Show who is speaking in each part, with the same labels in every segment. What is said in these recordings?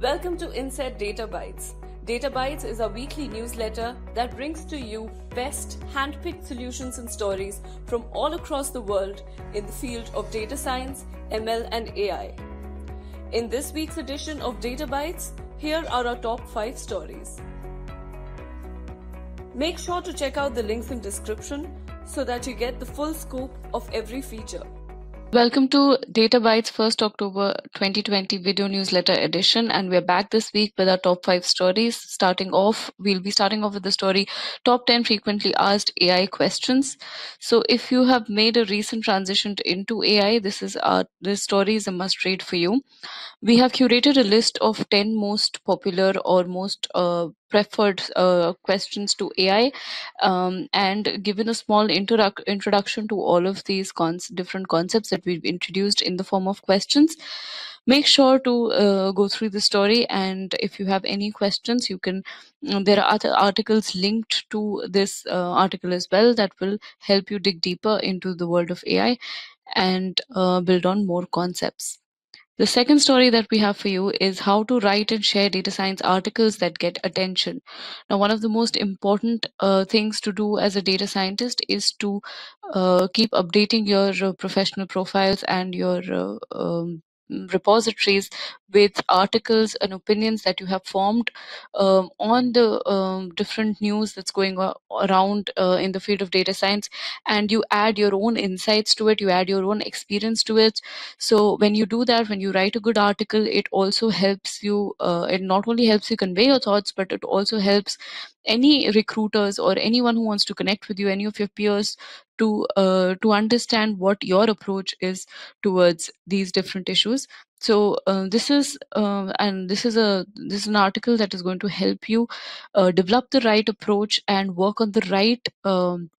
Speaker 1: Welcome to Inset Data Bytes. Data Bytes is a weekly newsletter that brings to you best handpicked solutions and stories from all across the world in the field of data science, ML, and AI. In this week's edition of Data Bytes, here are our top 5 stories. Make sure to check out the links in description so that you get the full scope of every feature. Welcome to Data Bytes 1st October 2020 video newsletter edition. And we're back this week with our top five stories. Starting off, we'll be starting off with the story top 10 frequently asked AI questions. So if you have made a recent transition into AI, this is our, uh, this story is a must read for you. We have curated a list of 10 most popular or most uh, preferred uh, questions to AI um, and given a small introdu introduction to all of these different concepts that we've introduced in the form of questions. Make sure to uh, go through the story and if you have any questions, you can, um, there are other articles linked to this uh, article as well that will help you dig deeper into the world of AI and uh, build on more concepts. The second story that we have for you is how to write and share data science articles that get attention. Now, one of the most important uh, things to do as a data scientist is to uh, keep updating your uh, professional profiles and your uh, um, repositories with articles and opinions that you have formed um, on the um, different news that's going around uh, in the field of data science and you add your own insights to it you add your own experience to it so when you do that when you write a good article it also helps you uh, it not only helps you convey your thoughts but it also helps any recruiters or anyone who wants to connect with you, any of your peers, to uh, to understand what your approach is towards these different issues. So uh, this is uh, and this is a this is an article that is going to help you uh, develop the right approach and work on the right um,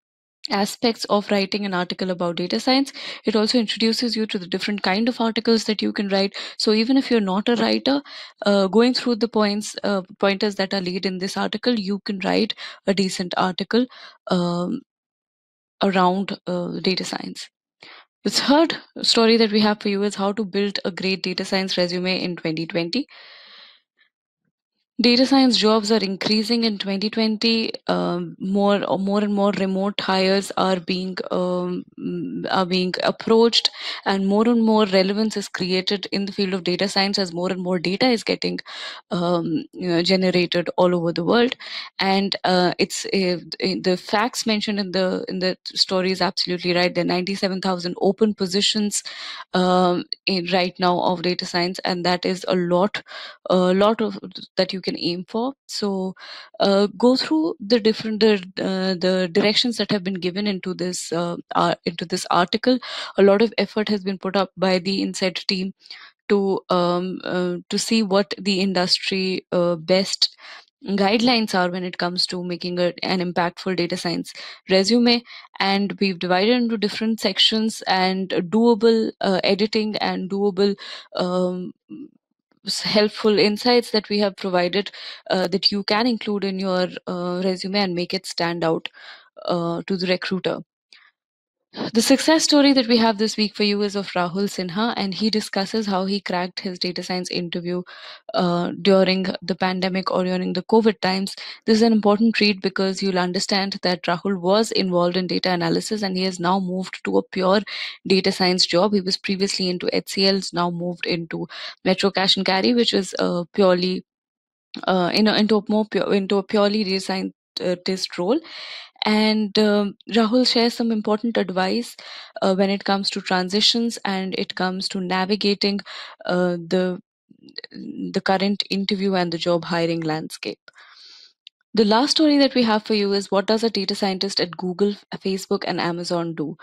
Speaker 1: aspects of writing an article about data science it also introduces you to the different kind of articles that you can write so even if you're not a writer uh, going through the points uh, pointers that are laid in this article you can write a decent article um, around uh, data science the third story that we have for you is how to build a great data science resume in 2020 Data science jobs are increasing in 2020. Um, more, more and more remote hires are being um, are being approached, and more and more relevance is created in the field of data science as more and more data is getting um, you know, generated all over the world. And uh, it's uh, the facts mentioned in the in the story is absolutely right. There are 97,000 open positions um, in, right now of data science, and that is a lot, a lot of that you can can aim for. So uh, go through the different the, uh, the directions that have been given into this uh, into this article. A lot of effort has been put up by the Insight team to um, uh, to see what the industry uh, best guidelines are when it comes to making a, an impactful data science resume and we've divided into different sections and doable uh, editing and doable um, helpful insights that we have provided uh, that you can include in your uh, resume and make it stand out uh, to the recruiter. The success story that we have this week for you is of Rahul Sinha, and he discusses how he cracked his data science interview uh, during the pandemic or during the COVID times. This is an important read because you'll understand that Rahul was involved in data analysis and he has now moved to a pure data science job. He was previously into HCLs, now moved into Metro Cash and Carry, which is uh, purely uh, you know, into a more pure, into a purely data scientist role and um, Rahul shares some important advice uh, when it comes to transitions and it comes to navigating uh, the the current interview and the job hiring landscape. The last story that we have for you is what does a data scientist at Google, Facebook, and Amazon do?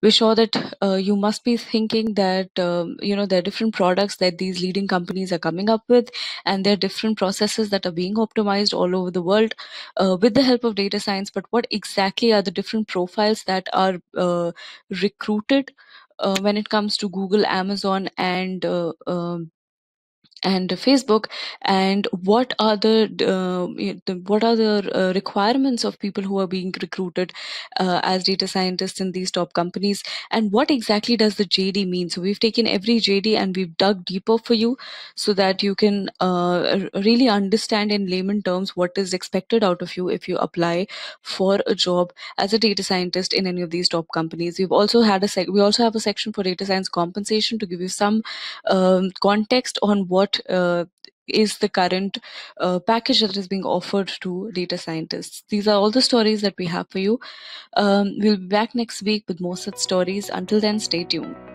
Speaker 1: We're sure that uh, you must be thinking that um, you know there are different products that these leading companies are coming up with, and there are different processes that are being optimized all over the world uh, with the help of data science. But what exactly are the different profiles that are uh, recruited uh, when it comes to Google, Amazon, and uh, um, and Facebook, and what are the, uh, what are the uh, requirements of people who are being recruited uh, as data scientists in these top companies, and what exactly does the JD mean? So we've taken every JD and we've dug deeper for you so that you can uh, really understand in layman terms what is expected out of you if you apply for a job as a data scientist in any of these top companies. We've also had a sec- we also have a section for data science compensation to give you some um, context on what uh, is the current uh, package that is being offered to data scientists. These are all the stories that we have for you. Um, we'll be back next week with more such stories. Until then, stay tuned.